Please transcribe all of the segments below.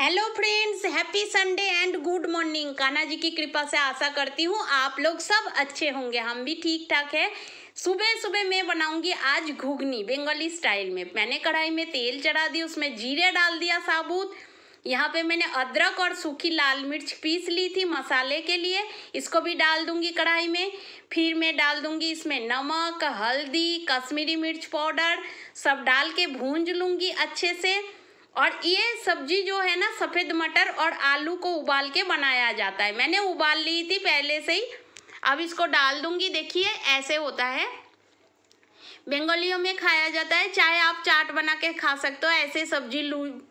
hello friends happy Sunday and good morning Kanha ji की कृपा से आशा करती हूँ आप लोग सब अच्छे होंगे हम भी ठीक ठाक है सुबह सुबह मैं बनाऊंगी आज घुगनी बंगाली स्टाइल में मैंने कढ़ाई में तेल चढ़ा दी उसमें जीरे डाल दिया साबुत यहाँ पे मैंने अदरक और सूखी लाल मिर्च पीस ली थी मसाले के लिए इसको भी डाल दूंगी कढ़ाई में फिर मैं डाल दूंगी इसमें नमक हल्दी कश्मीरी मिर्च पाउडर सब डाल के भूंज लूँगी अच्छे से और ये सब्जी जो है ना सफ़ेद मटर और आलू को उबाल के बनाया जाता है मैंने उबाल ली थी पहले से ही अब इसको डाल दूंगी देखिए ऐसे होता है बंगालियों में खाया जाता है चाहे आप चाट बना के खा सकते हो ऐसे सब्जी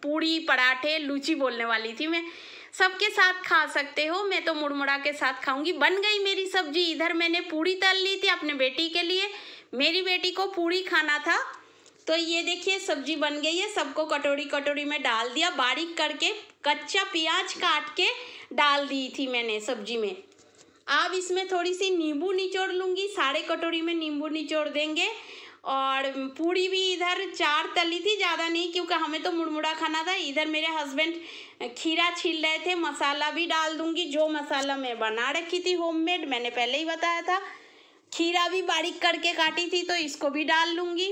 पूड़ी पराठे लूची बोलने वाली थी मैं सबके साथ खा सकते हो मैं तो मुड़मुड़ा के साथ खाऊंगी बन गई मेरी सब्जी इधर मैंने पूड़ी तल ली थी अपने बेटी के लिए मेरी बेटी को पूड़ी खाना था तो ये देखिए सब्जी बन गई है सबको कटोरी कटोरी में डाल दिया बारीक करके कच्चा प्याज काट के डाल दी थी मैंने सब्जी में अब इसमें थोड़ी सी नींबू निचोड़ लूँगी सारे कटोरी में नींबू निचोड़ देंगे और पूड़ी भी इधर चार तली थी ज़्यादा नहीं क्योंकि हमें तो मुड़मुड़ा खाना था इधर मेरे हस्बैंड खीरा छील रहे थे मसाला भी डाल दूँगी जो मसाला मैं बना रखी थी होममेड मैंने पहले ही बताया था खीरा भी बारीक करके काटी थी तो इसको भी डाल लूँगी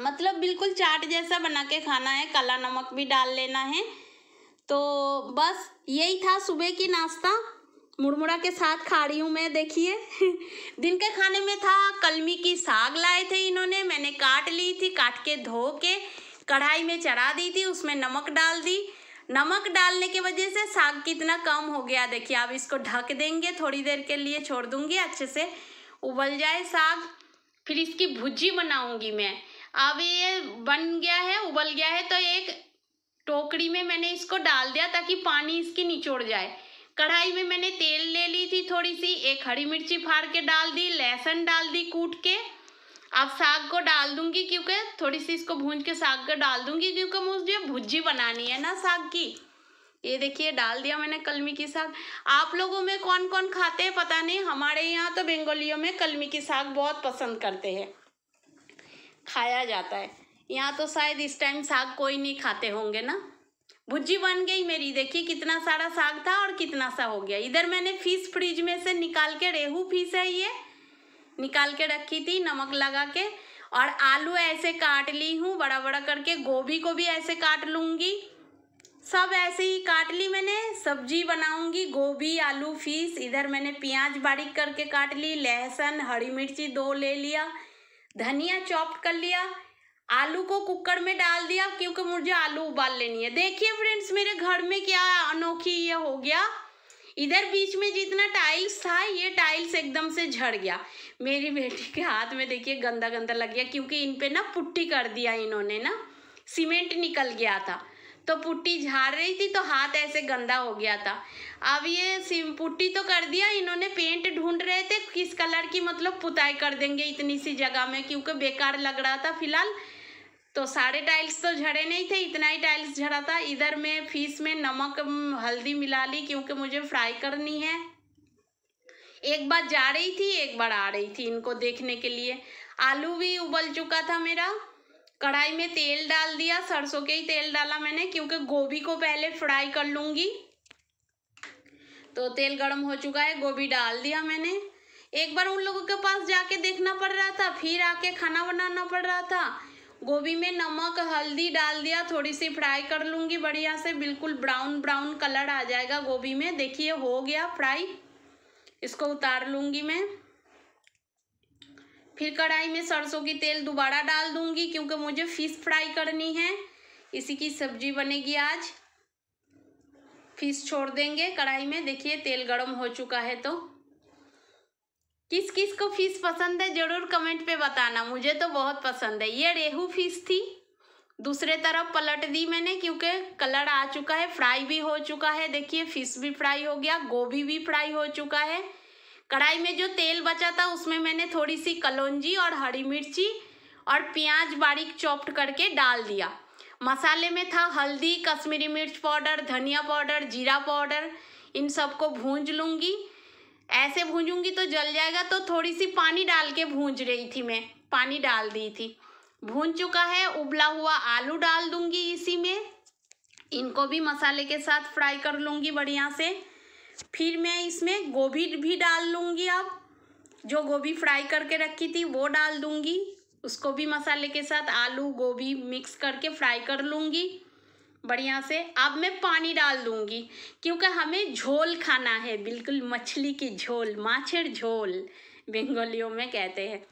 मतलब बिल्कुल चाट जैसा बना के खाना है काला नमक भी डाल लेना है तो बस यही था सुबह की नाश्ता मुड़मुड़ा के साथ खा रही हूँ मैं देखिए दिन के खाने में था कलमी की साग लाए थे इन्होंने मैंने काट ली थी काट के धो के कढ़ाई में चढ़ा दी थी उसमें नमक डाल दी नमक डालने की वजह से साग कितना कम हो गया देखिए अब इसको ढक देंगे थोड़ी देर के लिए छोड़ दूंगी अच्छे से उबल जाए साग फिर इसकी भुजी बनाऊंगी मैं अब ये बन गया है उबल गया है तो एक टोकरी में मैंने इसको डाल दिया ताकि पानी इसकी निचोड़ जाए कढ़ाई में मैंने तेल ले ली थी थोड़ी सी एक हरी मिर्ची फाड़ के डाल दी लहसुन डाल दी कूट के अब साग को डाल दूंगी क्योंकि थोड़ी सी इसको भून के साग को डाल दूंगी क्योंकि मुझे भुजी बनानी है ना साग की ये देखिए डाल दिया मैंने कलमी की साग आप लोगों में कौन कौन खाते हैं पता नहीं हमारे यहाँ तो बेंगोलियों में कलमी की साग बहुत पसंद करते हैं खाया जाता है यहाँ तो शायद इस टाइम साग कोई नहीं खाते होंगे ना भुजी बन गई मेरी देखिए कितना सारा साग था और कितना सा हो गया इधर मैंने फिश फ्रिज में से निकाल के रेहू फिश है ये निकाल के रखी थी नमक लगा के और आलू ऐसे काट ली हूँ बड़ा बड़ा करके गोभी को भी ऐसे काट लूँगी सब ऐसे ही काट ली मैंने सब्जी बनाऊंगी गोभी आलू फीस इधर मैंने प्याज बारीक करके काट ली लहसुन हरी मिर्ची दो ले लिया धनिया चॉप कर लिया आलू को कुकर में डाल दिया क्योंकि मुझे आलू उबाल लेनी है देखिए फ्रेंड्स मेरे घर में क्या अनोखी ये हो गया इधर बीच में जितना टाइल्स था ये टाइल्स एकदम से झड़ गया मेरी बेटी के हाथ में देखिए गंदा गंदा लग गया क्योंकि इन पे ना पुट्टी कर दिया इन्होंने ना सीमेंट निकल गया था तो पुट्टी झाड़ रही थी तो हाथ ऐसे गंदा हो गया था अब ये सिम पुट्टी तो कर दिया इन्होंने पेंट ढूंढ रहे थे किस कलर की मतलब पुताई कर देंगे इतनी सी जगह में क्योंकि बेकार लग रहा था फिलहाल तो सारे टाइल्स तो झड़े नहीं थे इतना ही टाइल्स झड़ा था इधर में फीस में नमक हल्दी मिला ली क्योंकि मुझे फ्राई करनी है एक बार जा रही थी एक बार आ रही थी इनको देखने के लिए आलू भी उबल चुका था मेरा कढ़ाई में तेल डाल दिया सरसों के ही तेल डाला मैंने क्योंकि गोभी को पहले फ्राई कर लूँगी तो तेल गर्म हो चुका है गोभी डाल दिया मैंने एक बार उन लोगों के पास जाके देखना पड़ रहा था फिर आके खाना बनाना पड़ रहा था गोभी में नमक हल्दी डाल दिया थोड़ी सी फ्राई कर लूँगी बढ़िया से बिल्कुल ब्राउन ब्राउन कलर आ जाएगा गोभी में देखिए हो गया फ्राई इसको उतार लूँगी मैं फिर कढ़ाई में सरसों की तेल दोबारा डाल दूंगी क्योंकि मुझे फ़िश फ्राई करनी है इसी की सब्जी बनेगी आज फिश छोड़ देंगे कढ़ाई में देखिए तेल गर्म हो चुका है तो किस किस को फिश पसंद है ज़रूर कमेंट पे बताना मुझे तो बहुत पसंद है ये रेहू फिश थी दूसरे तरफ पलट दी मैंने क्योंकि कलर आ चुका है फ्राई भी हो चुका है देखिए फिश भी फ्राई हो गया गोभी भी फ्राई हो चुका है कढ़ाई में जो तेल बचा था उसमें मैंने थोड़ी सी कलौजी और हरी मिर्ची और प्याज बारीक चॉप्ड करके डाल दिया मसाले में था हल्दी कश्मीरी मिर्च पाउडर धनिया पाउडर जीरा पाउडर इन सबको भूंज लूँगी ऐसे भूंजूंगी तो जल जाएगा तो थोड़ी सी पानी डाल के भूंज रही थी मैं पानी डाल दी थी भून चुका है उबला हुआ आलू डाल दूंगी इसी में इनको भी मसाले के साथ फ्राई कर लूँगी बढ़िया से फिर मैं इसमें गोभी भी डाल लूँगी अब जो गोभी फ्राई करके रखी थी वो डाल दूँगी उसको भी मसाले के साथ आलू गोभी मिक्स करके फ्राई कर लूँगी बढ़िया से अब मैं पानी डाल दूँगी क्योंकि हमें झोल खाना है बिल्कुल मछली की झोल माछेर झोल बंगालियों में कहते हैं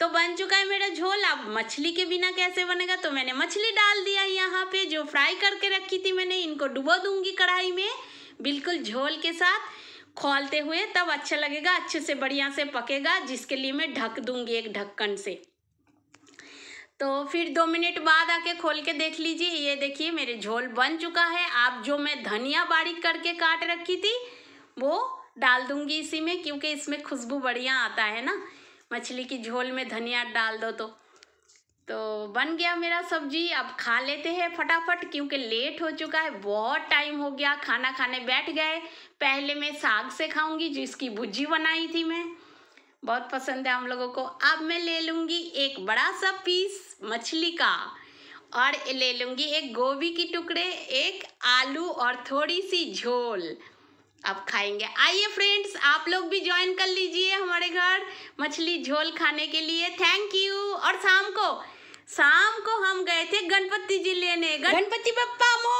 तो बन चुका है मेरा झोल अब मछली के बिना कैसे बनेगा तो मैंने मछली डाल दिया यहाँ पे जो फ्राई करके रखी थी मैंने इनको डुबो दूंगी कढ़ाई में बिल्कुल झोल के साथ खोलते हुए तब अच्छा लगेगा अच्छे से बढ़िया से पकेगा जिसके लिए मैं ढक दूंगी एक ढक्कन से तो फिर दो मिनट बाद आके खोल के देख लीजिए ये देखिए मेरे झोल बन चुका है आप जो मैं धनिया बारीक करके काट रखी थी वो डाल दूंगी इसी में क्योंकि इसमें खुशबू बढ़िया आता है ना मछली की झोल में धनिया डाल दो तो तो बन गया मेरा सब्जी अब खा लेते हैं फटाफट क्योंकि लेट हो चुका है बहुत टाइम हो गया खाना खाने बैठ गए पहले मैं साग से खाऊंगी जो इसकी भुजी बनाई थी मैं बहुत पसंद है हम लोगों को अब मैं ले लूँगी एक बड़ा सा पीस मछली का और ले लूँगी एक गोभी की टुकड़े एक आलू और थोड़ी सी झोल अब खाएंगे आइए फ्रेंड्स आप लोग भी ज्वाइन कर लीजिए हमारे घर मछली झोल खाने के लिए थैंक यू और शाम को शाम को हम गए थे गणपति जी लेने गणपति पप्पा मो